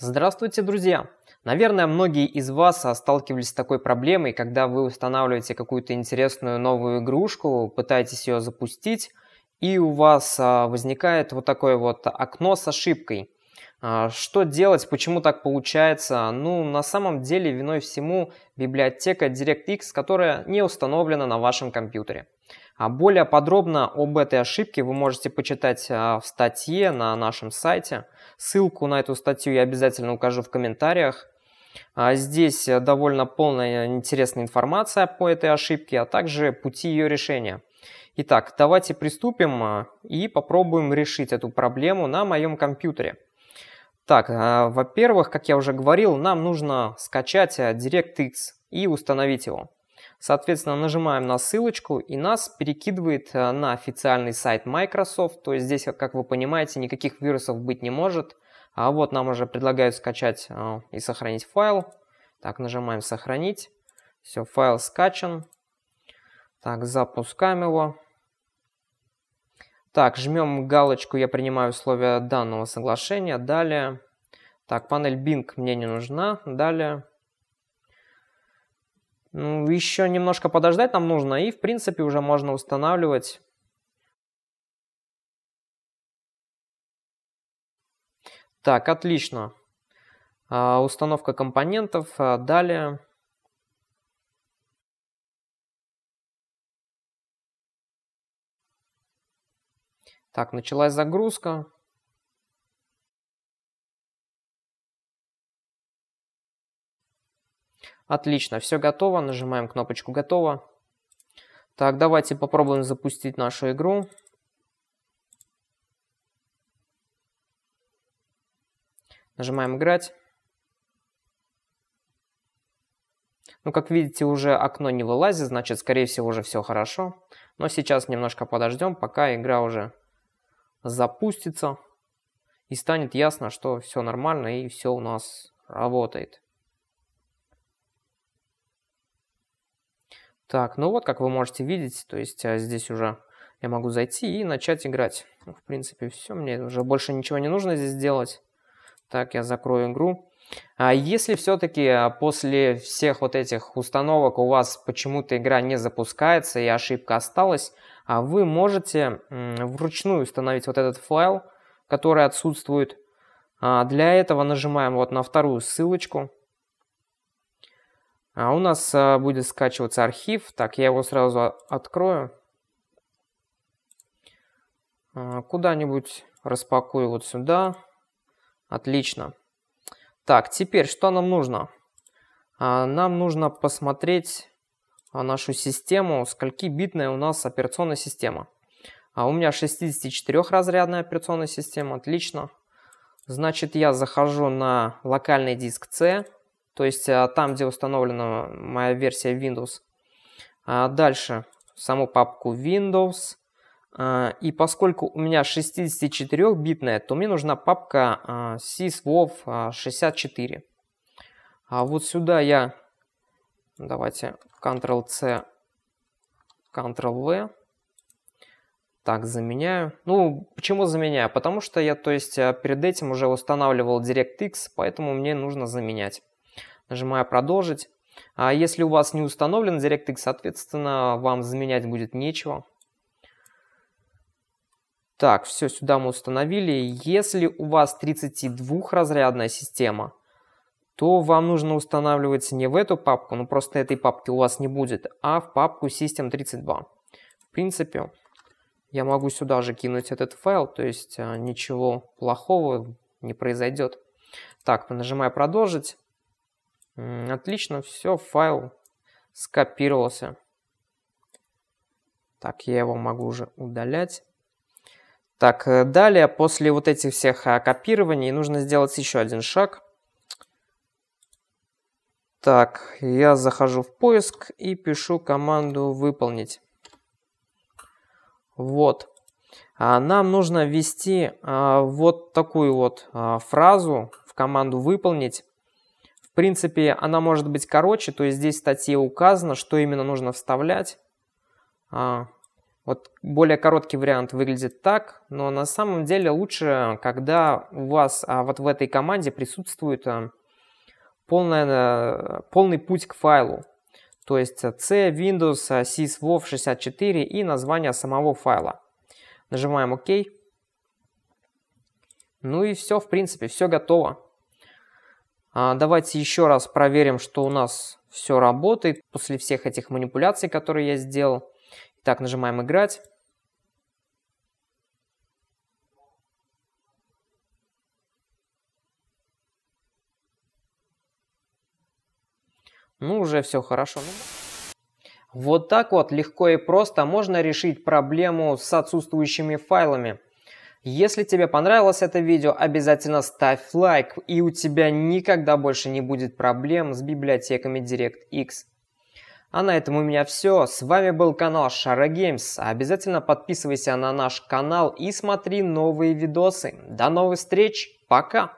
Здравствуйте, друзья! Наверное, многие из вас а, сталкивались с такой проблемой, когда вы устанавливаете какую-то интересную новую игрушку, пытаетесь ее запустить, и у вас а, возникает вот такое вот окно с ошибкой. А, что делать, почему так получается? Ну, на самом деле, виной всему библиотека DirectX, которая не установлена на вашем компьютере. А более подробно об этой ошибке вы можете почитать а, в статье на нашем сайте. Ссылку на эту статью я обязательно укажу в комментариях. А здесь э, довольно полная интересная информация по этой ошибке, а также пути ее решения. Итак, давайте приступим и попробуем решить эту проблему на моем компьютере. Так, во-первых, как я уже говорил, нам нужно скачать э, DirectX и установить его. Соответственно, нажимаем на ссылочку и нас перекидывает э, на официальный сайт Microsoft. То есть здесь, э, как вы понимаете, никаких вирусов быть не может. А вот нам уже предлагают скачать э, и сохранить файл. Так, нажимаем «Сохранить». Все, файл скачан. Так, запускаем его. Так, жмем галочку «Я принимаю условия данного соглашения». Далее. Так, панель Bing мне не нужна. Далее. Ну, Еще немножко подождать нам нужно, и в принципе уже можно устанавливать. Так, отлично. А, установка компонентов. А, далее. Так, началась загрузка. Отлично, все готово. Нажимаем кнопочку «Готово». Так, давайте попробуем запустить нашу игру. Нажимаем «Играть». Ну, как видите, уже окно не вылазит, значит, скорее всего, уже все хорошо. Но сейчас немножко подождем, пока игра уже запустится. И станет ясно, что все нормально и все у нас работает. Так, ну вот, как вы можете видеть, то есть а, здесь уже я могу зайти и начать играть. Ну, в принципе, все, мне уже больше ничего не нужно здесь делать. Так, я закрою игру. А если все-таки а, после всех вот этих установок у вас почему-то игра не запускается и ошибка осталась, а вы можете вручную установить вот этот файл, который отсутствует. А, для этого нажимаем вот на вторую ссылочку. А у нас а, будет скачиваться архив. Так, я его сразу открою. А, куда-нибудь распакую вот сюда. Отлично. Так, теперь что нам нужно? А, нам нужно посмотреть нашу систему, скольки битная у нас операционная система. А у меня 64-разрядная операционная система, отлично. Значит, я захожу на локальный диск C то есть а, там, где установлена моя версия Windows. А, дальше саму папку Windows. А, и поскольку у меня 64-битная, то мне нужна папка syswov 64. А вот сюда я, давайте, Ctrl-C, Ctrl-V. Так, заменяю. Ну, почему заменяю? Потому что я, то есть, перед этим уже устанавливал DirectX, поэтому мне нужно заменять нажимая «Продолжить». А если у вас не установлен DirectX, соответственно, вам заменять будет нечего. Так, все, сюда мы установили. Если у вас 32-разрядная система, то вам нужно устанавливать не в эту папку, ну просто этой папки у вас не будет, а в папку System32. В принципе, я могу сюда же кинуть этот файл, то есть а, ничего плохого не произойдет. Так, нажимаю «Продолжить». Отлично, все, файл скопировался. Так, я его могу уже удалять. Так, э, далее, после вот этих всех а, копирований, нужно сделать еще один шаг. Так, я захожу в поиск и пишу команду «выполнить». Вот. А нам нужно ввести а, вот такую вот а, фразу в команду «выполнить» принципе, она может быть короче, то есть здесь в статье указано, что именно нужно вставлять. А, вот более короткий вариант выглядит так, но на самом деле лучше, когда у вас а, вот в этой команде присутствует а, полная, э, полный путь к файлу. То есть э, C, Windows, э, syswov64 и название самого файла. Нажимаем ОК. Ну и все, в принципе, все готово. А, давайте еще раз проверим, что у нас все работает после всех этих манипуляций, которые я сделал. Итак, нажимаем «Играть». Ну, уже все хорошо. Ну, вот так вот легко и просто можно решить проблему с отсутствующими файлами. Если тебе понравилось это видео, обязательно ставь лайк, и у тебя никогда больше не будет проблем с библиотеками DirectX. А на этом у меня все. С вами был канал Шара Геймс. Обязательно подписывайся на наш канал и смотри новые видосы. До новых встреч. Пока.